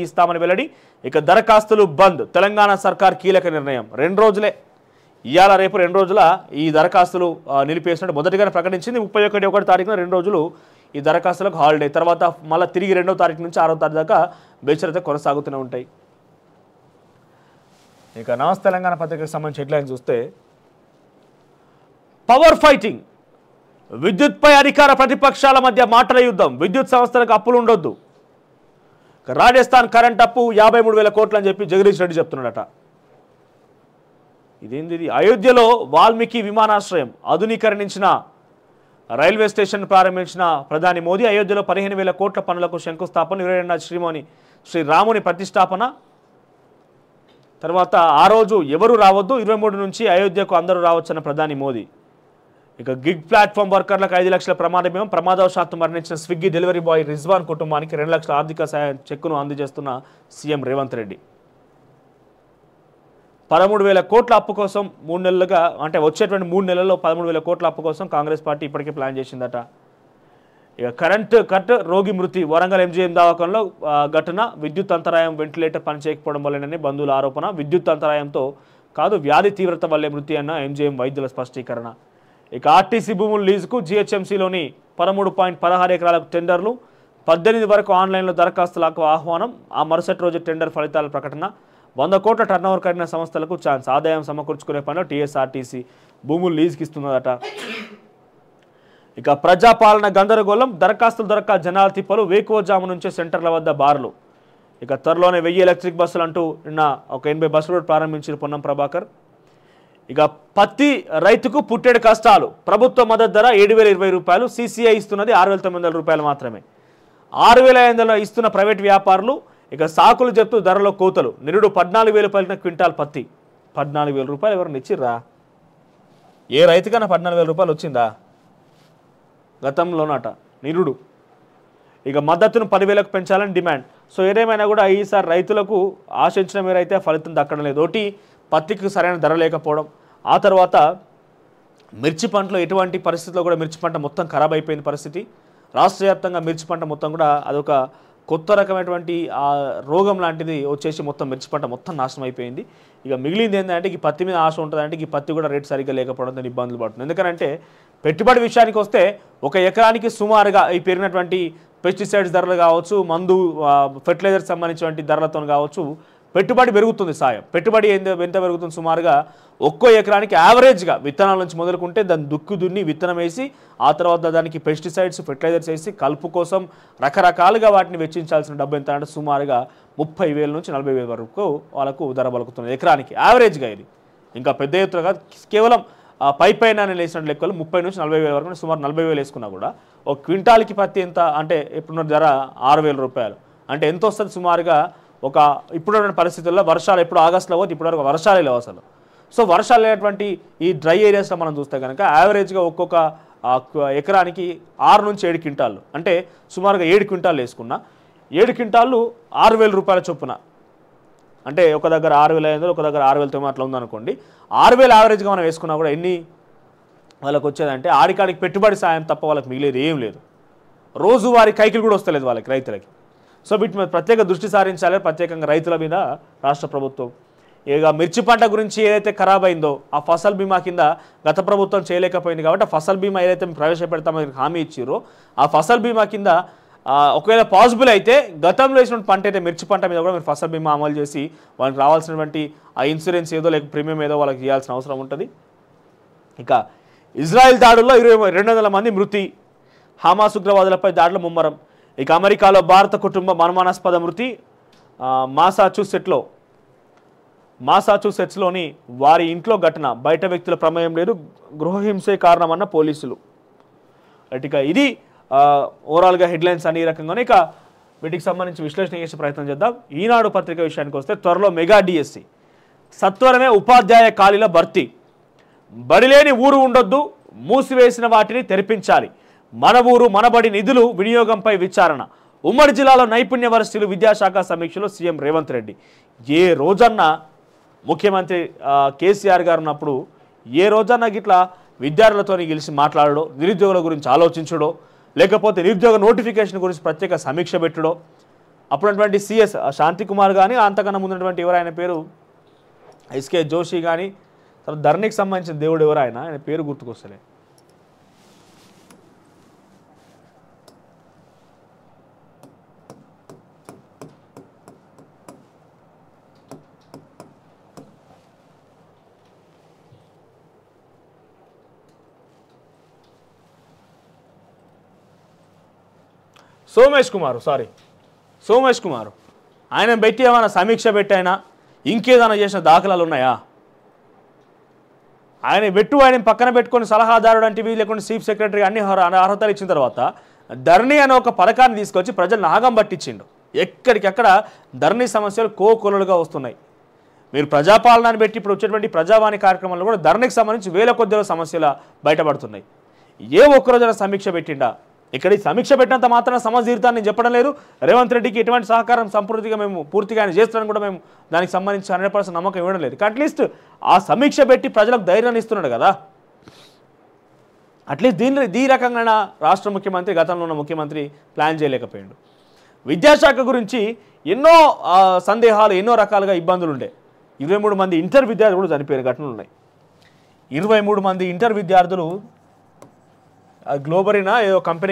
ఇస్తామని వెల్లడి ఇక దరఖాస్తులు బంద్ తెలంగాణ సర్కార్ కీలక నిర్ణయం రెండు రోజులే ఇవాళ రేపు రెండు రోజుల ఈ దరఖాస్తులు నిలిపేసినట్టు మొదటిగానే ప్రకటించింది ముప్పై ఒకటి ఒకటి తారీఖున రెండు రోజులు ఈ దరఖాస్తులకు హాలిడే తర్వాత మళ్ళీ తిరిగి రెండో తారీఖు నుంచి ఆరో తారీఖు దాకా బేచరిత కొనసాగుతూనే ఉంటాయి ఇక నమస్తే తెలంగాణ పత్రికకు సంబంధించి హెడ్లైన్ చూస్తే పవర్ ఫైటింగ్ విద్యుత్పై అధికార ప్రతిపక్షాల మధ్య మాటల యుద్ధం విద్యుత్ సంస్థలకు అప్పులు ఉండొద్దు రాజస్థాన్ కరెంట్ అప్పు యాభై మూడు వేల కోట్లు అని చెప్పి జగదీష్ రెడ్డి చెప్తున్నాడట ఇదేంది ఇది అయోధ్యలో వాల్మీకి విమానాశ్రయం ఆధునీకరణించిన రైల్వే స్టేషన్ ప్రారంభించిన ప్రధాని మోదీ అయోధ్యలో పదిహేను వేల కోట్ల పనులకు శంకుస్థాపన ఇరవై రెండున శ్రీమోని శ్రీరాముని ప్రతిష్టాపన తర్వాత ఆ రోజు ఎవరు రావద్దు ఇరవై మూడు నుంచి అయోధ్యకు అందరూ రావచ్చన్న ప్రధాని మోదీ ఇక గిగ్ ప్లాట్ఫామ్ వర్కర్లకు ఐదు లక్షల ప్రమాద బీమా ప్రమాదవశాత్తు మరణించిన స్విగ్గీ డెలివరీ బాయ్ రిజ్వాన్ కుటుంబానికి రెండు లక్షల ఆర్థిక సహాయం చెక్కును అందజేస్తున్న సీఎం రేవంత్ రెడ్డి పదమూడు వేల కోట్ల అప్పు కోసం మూడు నెలలుగా అంటే వచ్చేటువంటి మూడు నెలల్లో పదమూడు వేల కోట్ల అప్పు కోసం కాంగ్రెస్ పార్టీ ఇప్పటికే ప్లాన్ చేసిందట ఇక కరెంటు కట్ రోగి మృతి వరంగల్ ఎంజీఎం దావకంలో ఘటన విద్యుత్ అంతరాయం వెంటిలేటర్ పనిచేయకపోవడం వల్లనని బంధువుల ఆరోపణ విద్యుత్ అంతరాయంతో కాదు వ్యాధి తీవ్రత వల్లే మృతి అన్న ఎంజీఎం వైద్యుల స్పష్టీకరణ ఇక ఆర్టీసీ భూముల లీజుకు జిహెచ్ఎంసీలోని పదమూడు పాయింట్ పదహారు ఎకరాలకు టెండర్లు పద్దెనిమిది వరకు ఆన్లైన్లో దరఖాస్తులకు ఆహ్వానం ఆ మరుసటి రోజు టెండర్ ఫలితాల ప్రకటన వంద కోట్ల టర్న్ ఓవర్ కట్టిన సంస్థలకు ఛాన్స్ ఆదాయం సమకూర్చుకునే పనిలో టీఎస్ఆర్టీసీ భూములు లీజుకి ఇస్తున్నదట ఇక ప్రజాపాలన గందరగోళం దరఖాస్తులు దొరక్క జనాల తిప్పలు వేకువజాము నుంచే సెంటర్ల వద్ద బార్లు ఇక త్వరలోనే వెయ్యి ఎలక్ట్రిక్ బస్సులు అంటూ నిన్న ఒక ఎనభై బస్సులు ప్రారంభించిన ప్రారంభించారు పొన్నం ప్రభాకర్ ఇక పత్తి రైతుకు పుట్టేడు కష్టాలు ప్రభుత్వ మద్దతు ధర ఏడు వేల ఇరవై రూపాయలు సీసీఐ ఇస్తున్నది ఆరు వేల తొమ్మిది వందల రూపాయలు మాత్రమే ఆరు వేల ఐదు ఇస్తున్న ప్రైవేట్ వ్యాపారులు ఇక సాకులు చెప్తూ ధరలో కోతలు నిరుడు పద్నాలుగు వేలు పలిన క్వింటాల్ పత్తి పద్నాలుగు వేల రూపాయలు ఎవరిని ఇచ్చిర్రా ఏ రైతుకైనా పద్నాలుగు వేల రూపాయలు వచ్చిందా గతంలోనట నిరుడు ఇక మద్దతును పదివేలకు పెంచాలని డిమాండ్ సో ఏదేమైనా కూడా ఈసారి రైతులకు ఆశించిన మీరైతే ఫలితం దక్కడం లేదు ఒకటి పత్తికి సరైన ధర లేకపోవడం ఆ తర్వాత మిర్చి పంటలో ఎటువంటి పరిస్థితుల్లో కూడా మిర్చి పంట మొత్తం ఖరాబ్ అయిపోయిన పరిస్థితి రాష్ట్ర వ్యాప్తంగా మిర్చి పంట మొత్తం కూడా అదొక కొత్త రకమైనటువంటి ఆ రోగం లాంటిది వచ్చేసి మొత్తం మిర్చి పంట మొత్తం నాశనం అయిపోయింది ఇక మిగిలింది ఏంటంటే ఈ పత్తి మీద ఆశ ఉంటుందంటే ఈ పత్తి కూడా రేటు సరిగ్గా లేకపోవడంతో ఇబ్బందులు పడుతుంది ఎందుకంటే పెట్టుబడి విషయానికి వస్తే ఒక ఎకరానికి సుమారుగా ఈ పెరిగినటువంటి పెస్టిసైడ్స్ ధరలు కావచ్చు మందు ఫెర్టిలైజర్ సంబంధించినటువంటి ధరలతో కావచ్చు పెట్టుబడి పెరుగుతుంది సాయం పెట్టుబడి ఎంత పెరుగుతుంది సుమారుగా ఒక్కో ఎకరానికి యావరేజ్గా విత్తనాల నుంచి మొదలుకుంటే దాన్ని దుక్కు దున్ని విత్తనం వేసి ఆ తర్వాత దానికి పెస్టిసైడ్స్ ఫెర్టిలైజర్స్ వేసి కలుపు కోసం రకరకాలుగా వాటిని వెచ్చించాల్సిన డబ్బు ఎంత అంటే సుమారుగా ముప్పై వేల నుంచి నలభై వేల వరకు వాళ్ళకు ధర బలుకుతుంది ఎకరానికి యావరేజ్గా ఇది ఇంకా పెద్ద ఎత్తున కాదు కేవలం పై పైన వేసిన లెక్కలు ముప్పై నుంచి నలభై వేల వరకు సుమారు నలభై వేలు వేసుకున్నా కూడా ఒక క్వింటాల్కి పత్తి ఎంత అంటే ఇప్పుడున్న ధర ఆరు వేల రూపాయలు అంటే ఎంత వస్తుంది సుమారుగా ఒక ఇప్పుడున్న పరిస్థితుల్లో వర్షాలు ఎప్పుడు ఆగస్టులో పోతే ఇప్పుడు వరకు వర్షాలే లేవు అసలు సో వర్షాలు లేనటువంటి ఈ డ్రై ఏరియాస్లో మనం చూస్తే కనుక యావరేజ్గా ఒక్కొక్క ఎకరానికి ఆరు నుంచి ఏడు క్వింటాళ్ళు అంటే సుమారుగా ఏడు క్వింటాలు వేసుకున్నా ఏడు క్వింటాళ్ళు ఆరు వేల రూపాయల చొప్పున అంటే ఒక దగ్గర ఆరు వేల ఐదు ఒక దగ్గర ఆరు వేల తొమ్మిది అట్లా ఉందనుకోండి ఆరు వేలు యావరేజ్గా మనం వేసుకున్నా కూడా ఎన్ని వాళ్ళకి వచ్చేదంటే ఆడికాడికి పెట్టుబడి సాయం తప్ప వాళ్ళకి మిగిలేదు ఏం లేదు వారి కైకిలు కూడా వస్తలేదు వాళ్ళకి రైతులకి సో వీటి మీద ప్రత్యేక దృష్టి సారించాలి ప్రత్యేకంగా రైతుల మీద రాష్ట్ర ప్రభుత్వం ఇక మిర్చి పంట గురించి ఏదైతే ఖరాబ్ అయిందో ఆ ఫసల్ బీమా కింద గత ప్రభుత్వం చేయలేకపోయింది కాబట్టి ఆ ఫసల్ బీమా ఏదైతే ప్రవేశపెడతామని హామీ ఇచ్చారో ఆ ఫసల్ బీమా కింద ఒకవేళ పాసిబుల్ అయితే గతంలో వేసిన పంట అయితే మిర్చి పంట మీద కూడా మీరు ఫసల్ బీమా అమలు చేసి వాళ్ళకి రావాల్సినటువంటి ఆ ఇన్సూరెన్స్ ఏదో లేక ప్రీమియం ఏదో వాళ్ళకి ఇవ్వాల్సిన అవసరం ఉంటుంది ఇక ఇజ్రాయెల్ దాడుల్లో ఇరవై రెండు వందల మంది మృతి హమాస్ ఉగ్రవాదులపై దాడులు ముమ్మరం ఇక అమెరికాలో భారత కుటుంబ అనుమానాస్పద మృతి మాసాచ్యూసెట్లో మాసాచ్యూసెట్స్లోని వారి ఇంట్లో ఘటన బయట వ్యక్తుల ప్రమేయం లేదు గృహహింసే కారణమన్న పోలీసులు ఇక ఇది ఓవరాల్గా హెడ్లైన్స్ అని ఈ రకంగానే ఇక వీటికి సంబంధించి విశ్లేషణ చేసే ప్రయత్నం చేద్దాం ఈనాడు పత్రిక విషయానికి వస్తే త్వరలో మెగా డిఎస్సి సత్వరమే ఉపాధ్యాయ ఖాళీల భర్తీ బడిలేని ఊరు ఉండొద్దు మూసివేసిన వాటిని తెరిపించాలి మన ఊరు మనబడి నిధులు వినియోగంపై విచారణ ఉమ్మడి జిల్లాలో నైపుణ్య వరస్థులు విద్యాశాఖ సమీక్షలో సీఎం రేవంత్ రెడ్డి ఏ రోజన్నా ముఖ్యమంత్రి కేసీఆర్ గారు ఉన్నప్పుడు ఏ రోజన్నా గిట్లా విద్యార్థులతో గెలిచి మాట్లాడడో నిరుద్యోగుల గురించి ఆలోచించడో లేకపోతే నిరుద్యోగ నోటిఫికేషన్ గురించి ప్రత్యేక సమీక్ష పెట్టడో అప్పుడున్నటువంటి సిఎస్ శాంతికుమార్ కానీ అంతకన్నా ముందున్నటువంటి ఎవరు ఆయన పేరు ఎస్కే జోషి కానీ తర్వాత ధరణికి సంబంధించిన దేవుడు ఎవరు ఆయన ఆయన పేరు గుర్తుకొస్తలే సోమేష్ కుమార్ సారీ సోమేష్ కుమార్ ఆయన పెట్టి ఏమైనా సమీక్ష పెట్టైనా ఇంకేదైనా చేసిన దాఖలాలు ఉన్నాయా ఆయన పెట్టు ఆయన పక్కన పెట్టుకుని సలహాదారుడు అంటే లేకుండా చీఫ్ సెక్రటరీ అన్ని అర్హతలు ఇచ్చిన తర్వాత ధర్నీ అనే ఒక పథకాన్ని తీసుకొచ్చి ప్రజలు నాగం పట్టించిండు ఎక్కడికక్కడ ధర్నీ సమస్యలు కోకొలలుగా వస్తున్నాయి మీరు ప్రజాపాలనని పెట్టి ఇప్పుడు వచ్చేటువంటి ప్రజావాణి కార్యక్రమంలో కూడా ధర్నీకి సంబంధించి వేల కొద్దిలో సమస్యలు బయటపడుతున్నాయి ఏ ఒక్కరోజున సమీక్ష పెట్టిండా ఇక్కడ సమీక్ష పెట్టినంత మాత్రం సమస్య తీరుతాన్ని చెప్పడం లేదు రేవంత్ రెడ్డికి ఎటువంటి సహకారం సంపూర్తిగా మేము పూర్తిగా ఆయన చేస్తున్నాను కూడా మేము దానికి సంబంధించి హండ్రెడ్ పర్సెంట్ నమ్మకం ఇవ్వడం లేదు అట్లీస్ట్ ఆ సమీక్ష పెట్టి ప్రజలకు ధైర్యాన్ని ఇస్తున్నాడు కదా అట్లీస్ట్ దీని దీ రకంగా రాష్ట్ర ముఖ్యమంత్రి గతంలో ఉన్న ముఖ్యమంత్రి ప్లాన్ చేయలేకపోయాడు విద్యాశాఖ గురించి ఎన్నో సందేహాలు ఎన్నో రకాలుగా ఇబ్బందులు ఉండే ఇరవై మూడు మంది ఇంటర్ విద్యార్థులు కూడా చనిపోయిన ఘటనలు ఉన్నాయి ఇరవై మూడు మంది ఇంటర్ విద్యార్థులు గ్లోబరీనా ఏదో కంపెనీ